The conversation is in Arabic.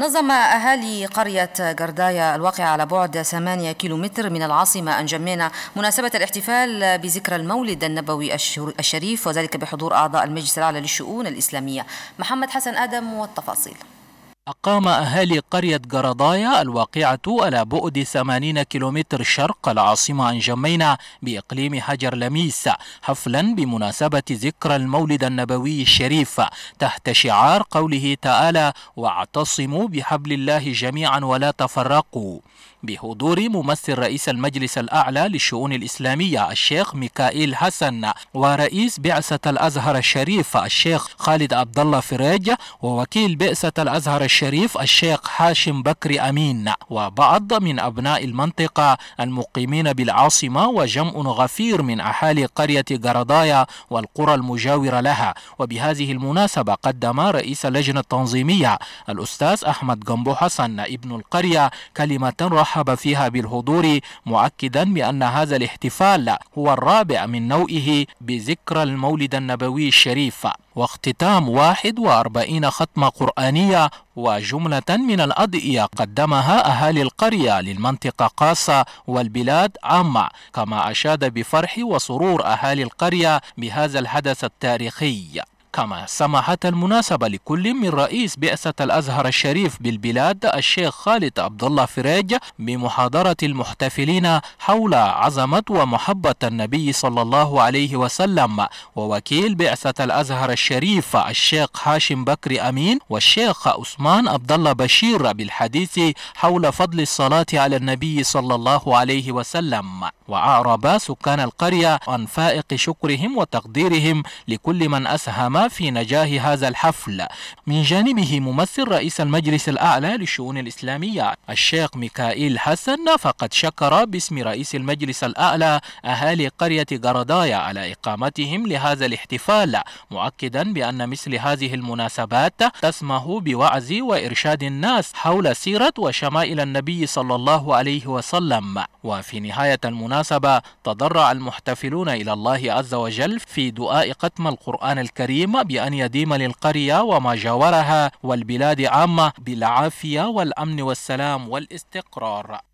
نظم أهالي قرية جردايا الواقعة على بعد 8 كيلومتر من العاصمة أنجمينا مناسبة الاحتفال بذكرى المولد النبوي الشريف وذلك بحضور أعضاء المجلس الأعلى للشؤون الإسلامية محمد حسن آدم والتفاصيل أقام أهالي قرية جرادايا الواقعة على بعد 80 كيلومتر شرق العاصمة أنجمينة بإقليم حجر لميس حفلا بمناسبة ذكرى المولد النبوي الشريف تحت شعار قوله تعالى واعتصموا بحبل الله جميعا ولا تفرقوا بحضور ممثل رئيس المجلس الأعلى للشؤون الإسلامية الشيخ ميكائيل حسن ورئيس بعثة الأزهر الشريف الشيخ خالد عبد الله فريج ووكيل بعثة الأزهر الشريف الشريف الشيخ حاشم بكر أمين وبعض من أبناء المنطقة المقيمين بالعاصمة وجمع غفير من أحالي قرية جردايا والقرى المجاورة لها وبهذه المناسبة قدم رئيس اللجنة التنظيمية الأستاذ أحمد جنبو حسن ابن القرية كلمة رحب فيها بالحضور مؤكدا بأن هذا الاحتفال هو الرابع من نوعه بذكرى المولد النبوي الشريف واختتام 41 ختمة قرآنية وجملة من الأضئية قدمها أهالي القرية للمنطقة قاصة والبلاد عامة كما أشاد بفرح وسرور أهالي القرية بهذا الحدث التاريخي كما سمحت المناسبة لكل من رئيس بعثة الأزهر الشريف بالبلاد الشيخ خالد عبد الله فريج بمحاضرة المحتفلين حول عظمة ومحبة النبي صلى الله عليه وسلم ووكيل بعثة الأزهر الشريف الشيخ هاشم بكر أمين والشيخ عثمان عبد الله بشير بالحديث حول فضل الصلاة على النبي صلى الله عليه وسلم وأعرب سكان القرية عن فائق شكرهم وتقديرهم لكل من أسهم في نجاح هذا الحفل من جانبه ممثل رئيس المجلس الأعلى للشؤون الإسلامية الشيخ ميكائيل حسن فقد شكر باسم رئيس المجلس الأعلى أهالي قرية قردايا على إقامتهم لهذا الاحتفال مؤكدا بأن مثل هذه المناسبات تسمح بوعز وإرشاد الناس حول سيرة وشمائل النبي صلى الله عليه وسلم وفي نهاية المناسبة تضرع المحتفلون إلى الله عز وجل في دعاء قتم القرآن الكريم المهم بأن يديم للقرية وما جاورها والبلاد عامة بالعافية والأمن والسلام والاستقرار